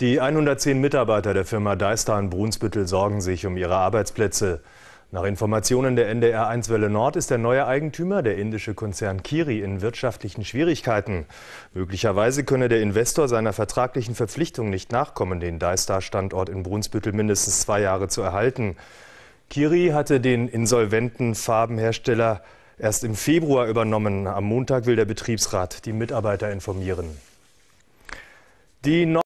Die 110 Mitarbeiter der Firma Deistar in Brunsbüttel sorgen sich um ihre Arbeitsplätze. Nach Informationen der NDR 1 Welle Nord ist der neue Eigentümer, der indische Konzern Kiri, in wirtschaftlichen Schwierigkeiten. Möglicherweise könne der Investor seiner vertraglichen Verpflichtung nicht nachkommen, den Deistar-Standort in Brunsbüttel mindestens zwei Jahre zu erhalten. Kiri hatte den insolventen Farbenhersteller erst im Februar übernommen. Am Montag will der Betriebsrat die Mitarbeiter informieren. Die